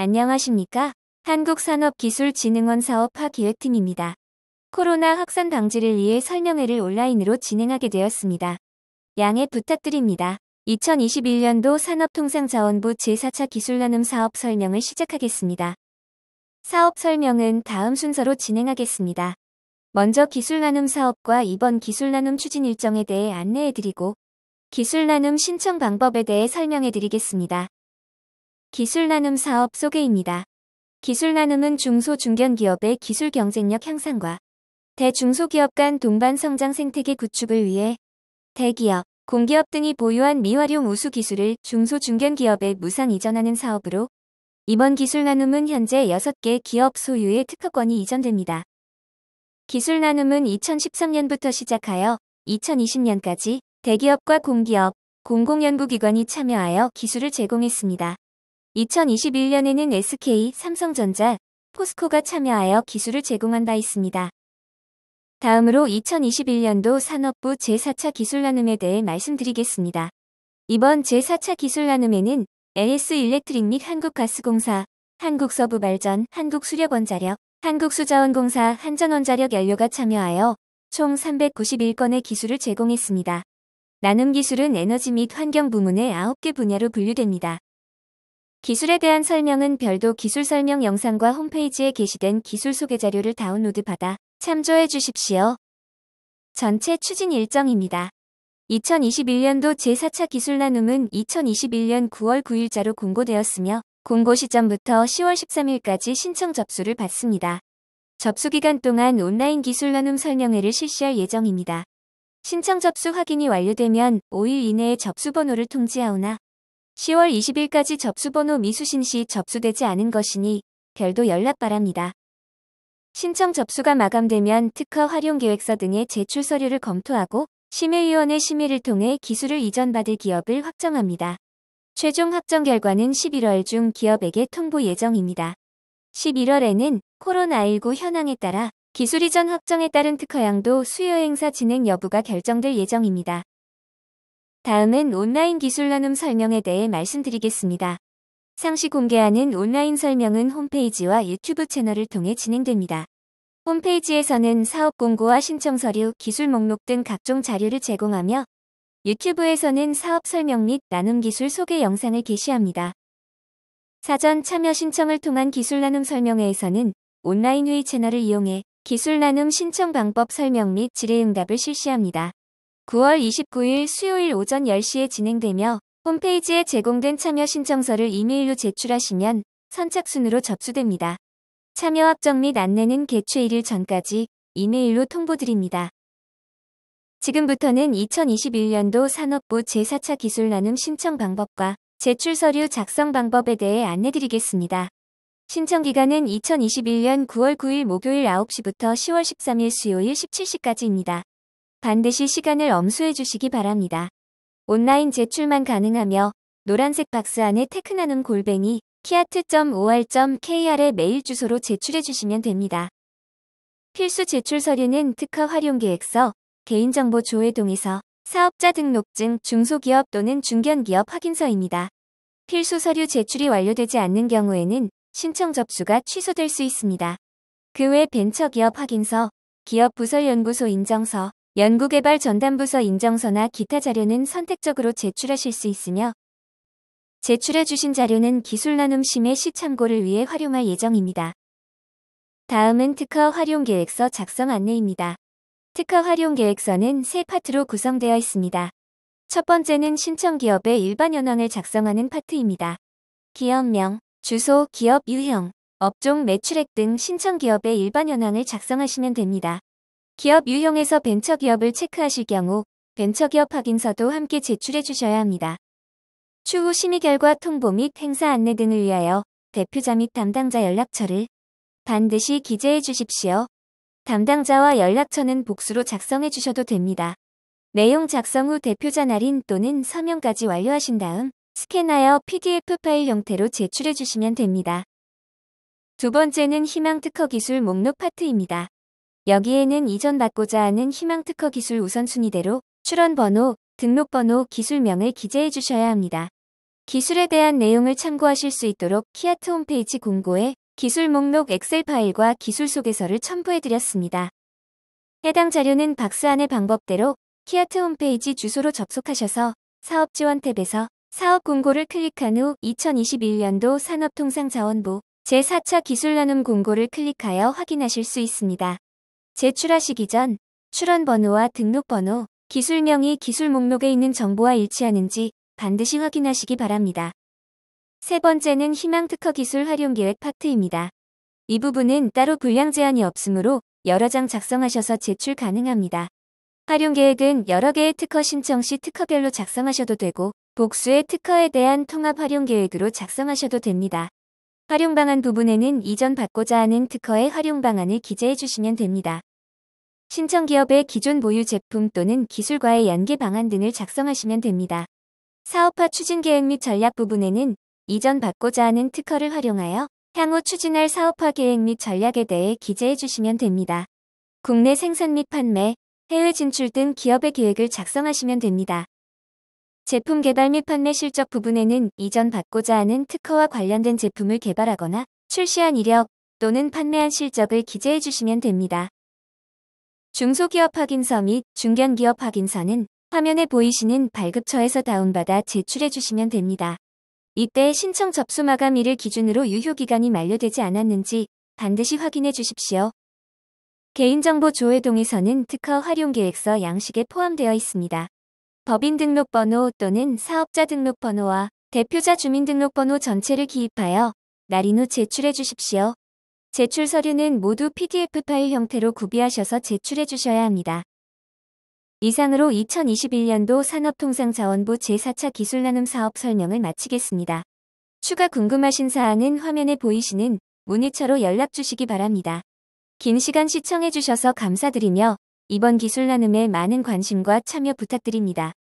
안녕하십니까? 한국산업기술진흥원 사업화 기획팀입니다. 코로나 확산 방지를 위해 설명회를 온라인으로 진행하게 되었습니다. 양해 부탁드립니다. 2021년도 산업통상자원부 제4차 기술나눔 사업 설명을 시작하겠습니다. 사업 설명은 다음 순서로 진행하겠습니다. 먼저 기술나눔 사업과 이번 기술나눔 추진 일정에 대해 안내해드리고 기술나눔 신청 방법에 대해 설명해드리겠습니다. 기술 나눔 사업 소개입니다. 기술 나눔은 중소 중견 기업의 기술 경쟁력 향상과 대중소기업 간 동반 성장 생태계 구축을 위해 대기업, 공기업 등이 보유한 미활용 우수 기술을 중소 중견 기업에 무상 이전하는 사업으로 이번 기술 나눔은 현재 6개 기업 소유의 특허권이 이전됩니다. 기술 나눔은 2013년부터 시작하여 2020년까지 대기업과 공기업, 공공연구기관이 참여하여 기술을 제공했습니다. 2021년에는 SK, 삼성전자, 포스코가 참여하여 기술을 제공한 바 있습니다. 다음으로 2021년도 산업부 제4차 기술 나눔에 대해 말씀드리겠습니다. 이번 제4차 기술 나눔에는 LS 일렉트릭 및 한국가스공사, 한국서부발전, 한국수력원자력, 한국수자원공사, 한전원자력 연료가 참여하여 총 391건의 기술을 제공했습니다. 나눔 기술은 에너지 및 환경 부문의 9개 분야로 분류됩니다. 기술에 대한 설명은 별도 기술 설명 영상과 홈페이지에 게시된 기술 소개 자료를 다운로드 받아 참조해 주십시오. 전체 추진 일정입니다. 2021년도 제4차 기술 나눔은 2021년 9월 9일자로 공고되었으며 공고 시점부터 10월 13일까지 신청 접수를 받습니다. 접수 기간 동안 온라인 기술 나눔 설명회를 실시할 예정입니다. 신청 접수 확인이 완료되면 5일 이내에 접수 번호를 통지하오나 10월 20일까지 접수번호 미수신 시 접수되지 않은 것이니 별도 연락 바랍니다. 신청 접수가 마감되면 특허 활용 계획서 등의 제출 서류를 검토하고 심의위원회 심의를 통해 기술을 이전받을 기업을 확정합니다. 최종 확정 결과는 11월 중 기업에게 통보 예정입니다. 11월에는 코로나19 현황에 따라 기술 이전 확정에 따른 특허양도 수요 행사 진행 여부가 결정될 예정입니다. 다음은 온라인 기술 나눔 설명에 대해 말씀드리겠습니다. 상시 공개하는 온라인 설명은 홈페이지와 유튜브 채널을 통해 진행됩니다. 홈페이지에서는 사업 공고와 신청 서류, 기술 목록 등 각종 자료를 제공하며 유튜브에서는 사업 설명 및 나눔 기술 소개 영상을 게시합니다. 사전 참여 신청을 통한 기술 나눔 설명회에서는 온라인 회의 채널을 이용해 기술 나눔 신청 방법 설명 및 질의응답을 실시합니다. 9월 29일 수요일 오전 10시에 진행되며 홈페이지에 제공된 참여 신청서를 이메일로 제출하시면 선착순으로 접수됩니다. 참여 확정 및 안내는 개최 1일 전까지 이메일로 통보드립니다. 지금부터는 2021년도 산업부 제4차 기술 나눔 신청 방법과 제출 서류 작성 방법에 대해 안내드리겠습니다. 신청 기간은 2021년 9월 9일 목요일 9시부터 10월 13일 수요일 17시까지입니다. 반드시 시간을 엄수해 주시기 바랍니다. 온라인 제출만 가능하며 노란색 박스 안에 테크나눔 골뱅이 키아트.or.kr의 메일 주소로 제출해 주시면 됩니다. 필수 제출 서류는 특허 활용 계획서, 개인정보 조회 동의서, 사업자 등록증, 중소기업 또는 중견기업 확인서입니다. 필수 서류 제출이 완료되지 않는 경우에는 신청 접수가 취소될 수 있습니다. 그 외 벤처기업 확인서, 기업 부설연구소 인정서 연구개발 전담부서 인정서나 기타 자료는 선택적으로 제출하실 수 있으며 제출해 주신 자료는 기술 나눔 심의 시 참고를 위해 활용할 예정입니다. 다음은 특허 활용 계획서 작성 안내입니다. 특허 활용 계획서는 세 파트로 구성되어 있습니다. 첫 번째는 신청 기업의 일반 현황을 작성하는 파트입니다. 기업명, 주소, 기업 유형, 업종 매출액 등 신청 기업의 일반 현황을 작성하시면 됩니다. 기업 유형에서 벤처기업을 체크하실 경우 벤처기업 확인서도 함께 제출해 주셔야 합니다. 추후 심의 결과 통보 및 행사 안내 등을 위하여 대표자 및 담당자 연락처를 반드시 기재해 주십시오. 담당자와 연락처는 복수로 작성해 주셔도 됩니다. 내용 작성 후 대표자 날인 또는 서명까지 완료하신 다음 스캔하여 PDF 파일 형태로 제출해 주시면 됩니다. 두 번째는 희망특허기술 목록 파트입니다. 여기에는 이전받고자 하는 희망특허 기술 우선순위대로 출원번호, 등록번호, 기술명을 기재해 주셔야 합니다. 기술에 대한 내용을 참고하실 수 있도록 키아트 홈페이지 공고에 기술 목록 엑셀 파일과 기술 소개서를 첨부해 드렸습니다. 해당 자료는 박스 안의 방법대로 키아트 홈페이지 주소로 접속하셔서 사업 지원 탭에서 사업 공고를 클릭한 후 2021년도 산업통상자원부 제4차 기술 나눔 공고를 클릭하여 확인하실 수 있습니다. 제출하시기 전 출원번호와 등록번호, 기술명이 기술 목록에 있는 정보와 일치하는지 반드시 확인하시기 바랍니다. 세 번째는 희망특허 기술 활용 계획 파트입니다. 이 부분은 따로 분량 제한이 없으므로 여러 장 작성하셔서 제출 가능합니다. 활용 계획은 여러 개의 특허 신청 시 특허별로 작성하셔도 되고 복수의 특허에 대한 통합 활용 계획으로 작성하셔도 됩니다. 활용 방안 부분에는 이전 받고자 하는 특허의 활용 방안을 기재해 주시면 됩니다. 신청 기업의 기존 보유 제품 또는 기술과의 연계 방안 등을 작성하시면 됩니다. 사업화 추진 계획 및 전략 부분에는 이전 받고자 하는 특허를 활용하여 향후 추진할 사업화 계획 및 전략에 대해 기재해 주시면 됩니다. 국내 생산 및 판매, 해외 진출 등 기업의 계획을 작성하시면 됩니다. 제품 개발 및 판매 실적 부분에는 이전 받고자 하는 특허와 관련된 제품을 개발하거나 출시한 이력 또는 판매한 실적을 기재해 주시면 됩니다. 중소기업 확인서 및 중견기업 확인서는 화면에 보이시는 발급처에서 다운받아 제출해 주시면 됩니다. 이때 신청 접수 마감일을 기준으로 유효기간이 만료되지 않았는지 반드시 확인해 주십시오. 개인정보 조회 동의서는 특허 활용 계획서 양식에 포함되어 있습니다. 법인 등록번호 또는 사업자 등록번호와 대표자 주민등록번호 전체를 기입하여 날인 후 제출해 주십시오. 제출 서류는 모두 PDF 파일 형태로 구비하셔서 제출해 주셔야 합니다. 이상으로 2021년도 산업통상자원부 제4차 기술나눔 사업 설명을 마치겠습니다. 추가 궁금하신 사항은 화면에 보이시는 문의처로 연락 주시기 바랍니다. 긴 시간 시청해 주셔서 감사드리며 이번 기술나눔에 많은 관심과 참여 부탁드립니다.